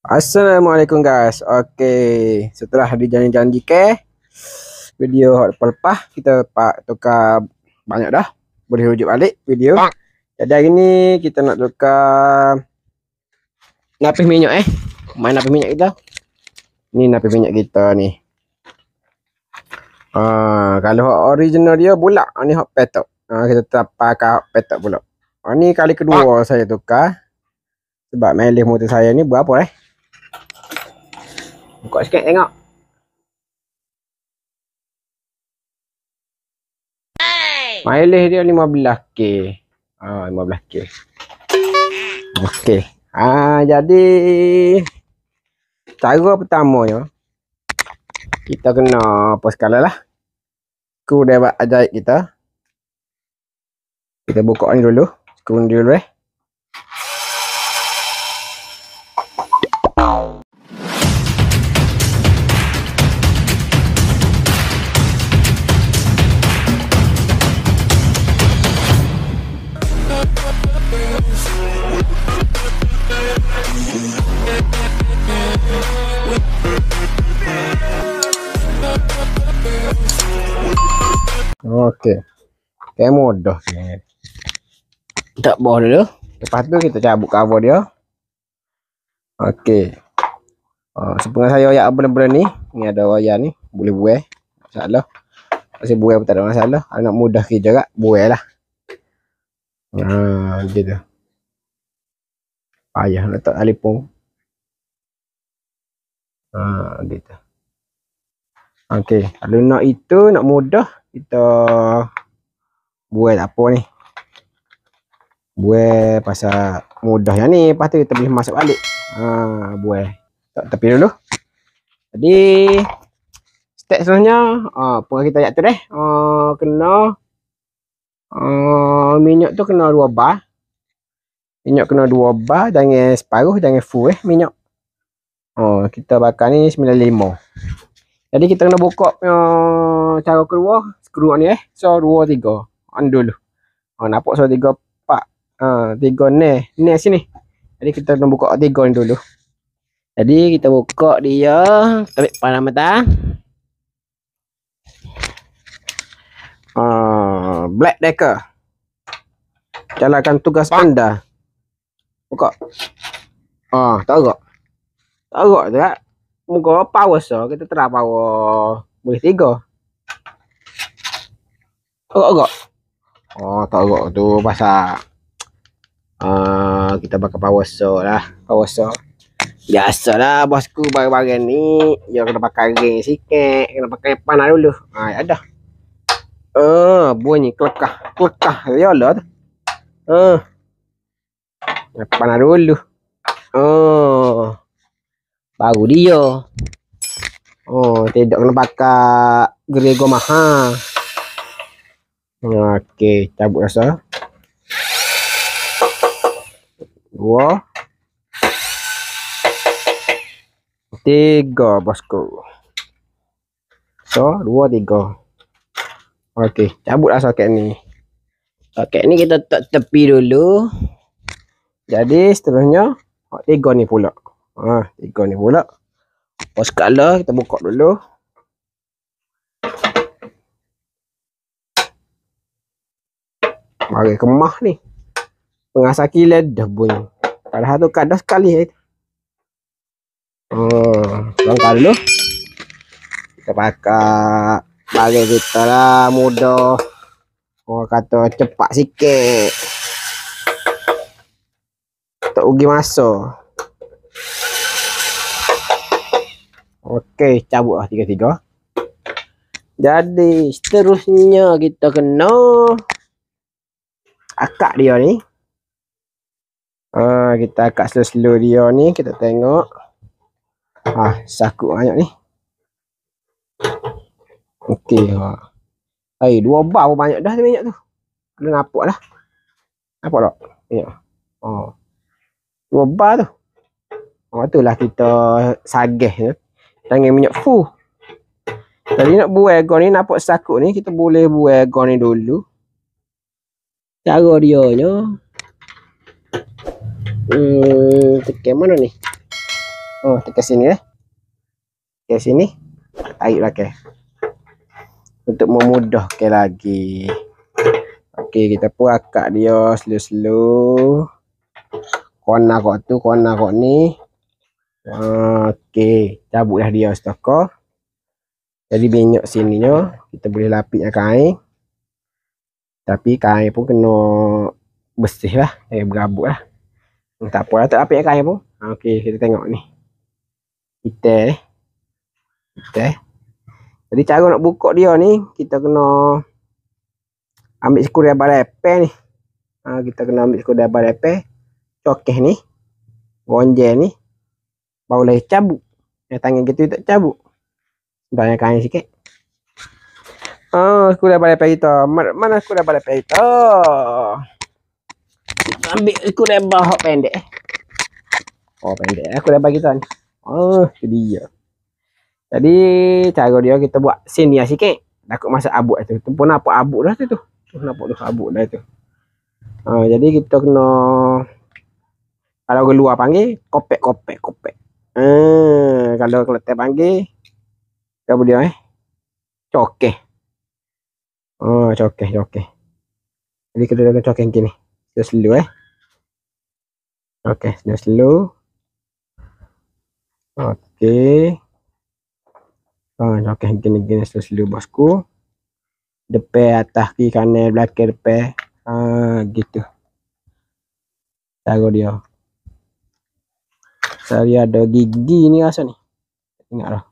Assalamualaikum guys. Okey, setelah dijanji-janji ke video hot pelepah kita pak tukar banyak dah. Boleh rujuk balik video. Jadi hari ni kita nak tukar napis minyak eh. Main napis minyak kita. Ni napis minyak kita ni. Uh, kalau hot original dia bulat, ah, ni hot petok. Uh, kita tapak ke hot petok pula. Uh, ni kali kedua saya tukar. Sebab mileage motor saya ni berapa eh? Buka sikit tengok. Mileage dia 15k. Ah 15k. Okey. Ah jadi cara pertamanya kita kena apa skala lah. Ku dapat ajaib kita. Kita buka ni dulu. Skrin dulu eh. kereta. Kamu dah Tak bawah dulu. Lepas tu kita cabut cover dia. Okey. Uh, sepengah saya ayak benda-benda ni. Ni ada wayar ni. Boleh buai. Masalah. Masih buai pun tak ada masalah. Anak mudah kerja kat. Buai lah. Haa. Uh, dia tu. Payah letak telefon. Haa. Uh, dia tu. Okey. Kalau nak itu. Nak mudah kita buat apa ni buat pasal mudah yang ni lepas tu kita boleh masuk balik ha, buat tak tepi dulu jadi step selanjutnya ha, apa uh, kita ajak tu deh uh, kena uh, minyak tu kena dua bar minyak kena dua bar jangan separuh jangan full eh minyak oh uh, kita bakar ni 95 jadi kita kena buka uh, cara keluar skru ni eh. So 2 3. On dulu. Ha nampak so tiga 4. Ha 3 ni. Ni sini. Jadi kita nak buka 3 ni dulu. Jadi kita buka dia. Kita ambil panah mata. Ah Black Decker. Jalankan tugas Pak. anda. Buka. Ah, uh, tak agak. Tak agak tak. Muka power so kita terap power boleh tiga. Agak-agak. Oh, tak agak tu pasal uh, ah, kita pakai power saw lah. Power saw. Biasalah bosku barang-barang ni dia kena pakai ring sikit, kena pakai panah dulu. Ha, ah, ada. Ya ah, uh, bunyi kelekah, kelekah. Ya Allah. Ah. Uh. Panah dulu. Oh. Baru dia. Oh, tidak kena pakai gerigo mahal. Okey, cabut rasa. Dua. Tiga bosku. So, dua, tiga. Okey, cabut rasa kek ni. Okey, ni kita tak tepi dulu. Jadi, seterusnya, tiga ni pula. Ha, tiga ni pula. Bos kala kita buka dulu. Mari kemah ni. Pengasah kilat dah bunyi. Ada satu kadah sekali. Eh. Hmm, oh, orang kalau kita pakai bagi kita lah mudah. Orang kata cepat sikit. Tak ugi masa. Okey, cabut lah tiga-tiga. Jadi, seterusnya kita kena akak dia ni. Ah, kita akak slow-slow dia ni. Kita tengok. Ah, sakut banyak ni. Okey. Ah. Eh, dua bar pun banyak dah minyak tu. Kena nampak lah. Nampak tak? Minyak. Ah. Dua bar tu. Oh, tu lah kita sageh tu. Tangan minyak full. Tadi nak buai gor ni, nampak sakut ni. Kita boleh buai gor ni dulu cara dia nya hmm tekan mana ni oh tekan sini eh tekan sini air lah ke untuk memudahkan lagi Okey kita pun akak dia slow-slow kona kok tu kona kok ni ah, Okey cabutlah dia setokoh jadi banyak sininya kita boleh lapik akan air tapi kain pun kena bersih lah. Eh, berabuk lah. Hmm, tak apa lah. Tak apa kain pun. Ha, okey, kita tengok ni. Kita ni. Kita. Jadi, cara nak buka dia ni, kita kena ambil skru daripada pen. ni. Ha, kita kena ambil skru daripada lepeh. Cokeh ni. Gonjel ni. Barulah cabut. Yang tangan kita tak cabut. Sebenarnya kain sikit. Ah, oh, aku dah balik pergi tu. Mana aku dah balik pergi tu? Ambil aku dah bawa pendek. Oh, pendek. Aku dah bagi tuan. Oh, itu dia. Jadi, cara dia kita buat sini lah sikit. Takut masak abuk itu. Tu pun apa abuk dah tu. Tu nampak tu abuk dah tu. Uh, jadi, kita kena... Kalau keluar panggil, kopek, kopek, kopek. Uh, ah, kalau keletak panggil, kita boleh eh. Cokek. Okay. Oh, cokeh, cokeh. Jadi kita dah cokeh macam ni. Slow slow eh. Okey, slow slow. Okey. Ha, oh, cokeh gini gini slow bosku. Depan atas kiri kanan belakang depan. Ha, gitu. Tago dia. Saya ada gigi ni rasa ni. Tengoklah.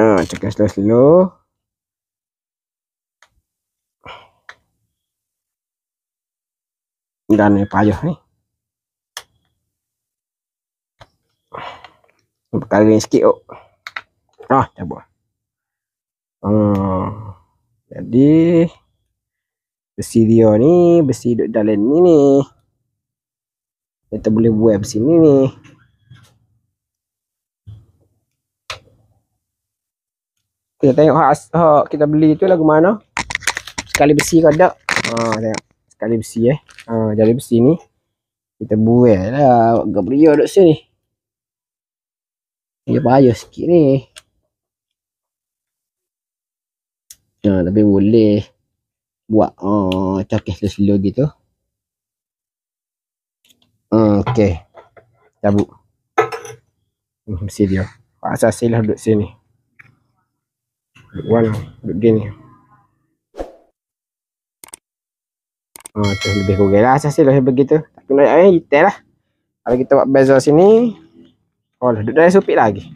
Ha, tekan slow slow. Dan ni payah ni. Berkali sikit kok. Oh. Ah, dah buat. Hmm. Jadi besi dia ni, besi Duk dalam ni ni. Kita boleh buat besi ni ni. kita tengok hak, hak kita beli tu lagu mana sekali besi ke tak ha tengok sekali besi eh ha jadi besi ni kita buel lah gabriel duduk sini dia payah sikit ni ha tapi boleh buat ha oh, okay, slow, gitu ha okey cabut hmm, mesti dia pasal silah duduk sini Duk begini. Oh tu lebih kurang lah Asas lah begitu Tapi nak ayah detail lah Kalau kita buat bezel sini Oh lah duduk dalam supit lagi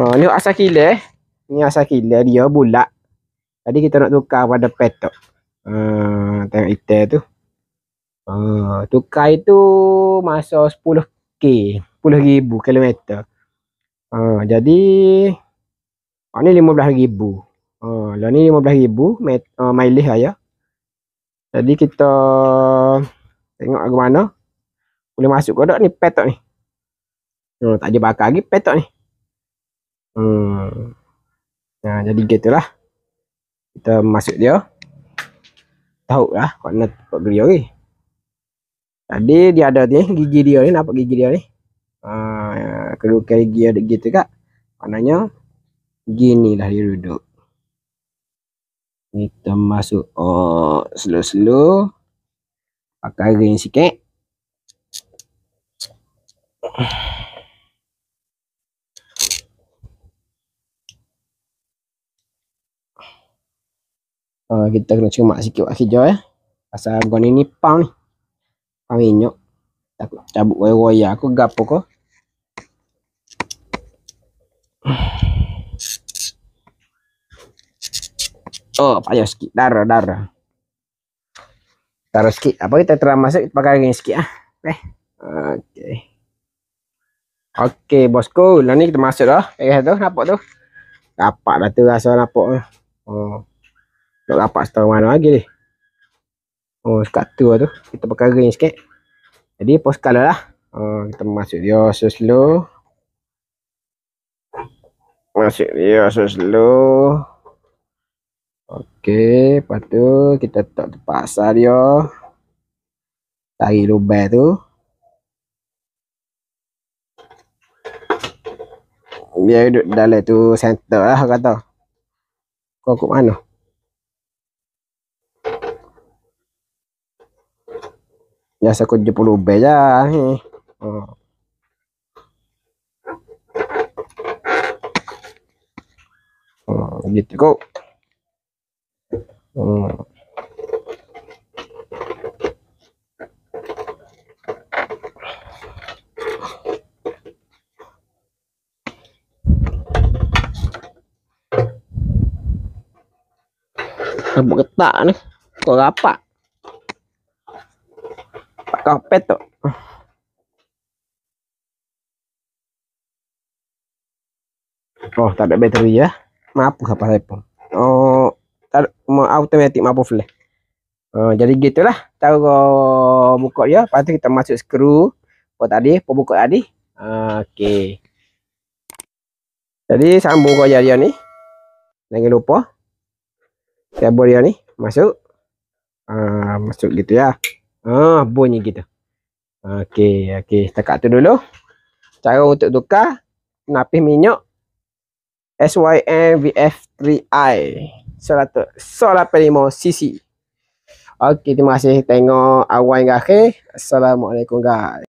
Oh ni asal kila eh Ni asal kila dia bulat Tadi kita nak tukar pada petok Haa ah, tengok detail tu Haa tukar itu masa 10k 10,000 km Haa jadi Ha, ni RM15,000. Ha, ah, lah ni RM15,000 mileage ah, lah ya. Jadi kita tengok lagu mana. Boleh masuk ke tak ni petok ni. Hmm, tak ada bakar lagi petok ni. Hmm. Nah, jadi gitu lah. Kita masuk dia. Tahu lah kau nak tukar geria ni. Tadi dia ada ni gigi dia ni. Nampak gigi dia ni. Ha, kedua kali gigi ada gitu kak. Maknanya Gini lah dia duduk. Kita masuk oh, slow-slow. Pakai ring sikit. Uh, kita kena cermat sikit buat hijau ya. Eh. Pasal gua ni nipang ni. Pang minyak. Takut cabut royal aku gapo kau. Oh, payah sikit. Dar, dar. Taruh sikit. Apa kita terang masuk, kita pakai lagi sikit ah. Eh. Okay, okay bosku. Lah nanti kita masuk dah. Eh, tu nampak tu. Dapat dah tu lah rasa nampak. Oh. Tak dapat setahun mana lagi ni. Oh, sekat tu lah tu. Kita pakai ring sikit. Jadi, post color lah. Oh, kita masuk dia so slow. Masuk dia so slow. Okey, lepas tu kita tak terpaksa dia. Tarik lubang tu. Biar duduk dalam tu center lah kata. Kau ke mana? Biasa aku jumpa lubang je. Oh. Oh, gitu kok. Hmm. Terbegetak nih. Kok apa? Pak karpet tuh. Oh, tak ada bateri ya. Maaf, apa saya Oh, taruh automatik mampu flash. Uh, jadi gitulah cara buka dia. Pastu kita masuk skru. Buat tadi, buka tadi. Uh, Okey. Jadi sambung kerja jari ni. Jangan lupa. Kabel dia ni masuk. Uh, masuk gitu ya. Ah, uh, bunyi gitu. Okey, okey. Tekak tu dulu. Cara untuk tukar napis minyak SYM VF3i. Serata Solat Perimo Sisi Okey terima kasih tengok awal hingga akhir Assalamualaikum guys